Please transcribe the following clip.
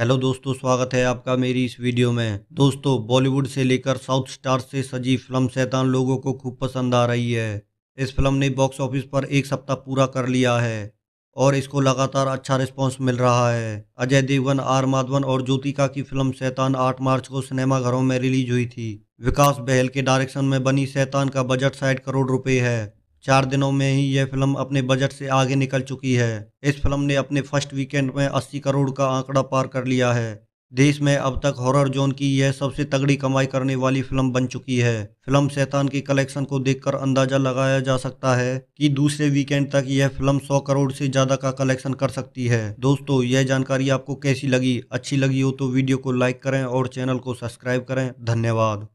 hello दोस्तों स्वागत है आपका मेरी इस वीडियो में दोस्तों बॉलीवुड से लेकर साउथ स्टार से सजी फिल्म शैतान लोगों को खूब पसंद आ रही है इस फिल्म ने बॉक्स ऑफिस पर एक सप्ताह पूरा कर लिया है और इसको लगातार अच्छा रिस्पांस मिल रहा है अजय देवगन आर माधवन और ज्योतिका की फिल्म शैतान आठ मार्च को सिनेमाघरों में रिलीज हुई थी विकास बहल के डायरेक्शन में बनी शैतान का बजट साठ करोड़ रुपए है चार दिनों में ही यह फिल्म अपने बजट से आगे निकल चुकी है इस फिल्म ने अपने फर्स्ट वीकेंड में 80 करोड़ का आंकड़ा पार कर लिया है देश में अब तक हॉरर जोन की यह सबसे तगड़ी कमाई करने वाली फिल्म बन चुकी है फिल्म शैतान के कलेक्शन को देखकर अंदाजा लगाया जा सकता है कि दूसरे वीकेंड तक यह फिल्म 100 करोड़ से ज़्यादा का कलेक्शन कर सकती है दोस्तों यह जानकारी आपको कैसी लगी अच्छी लगी हो तो वीडियो को लाइक करें और चैनल को सब्सक्राइब करें धन्यवाद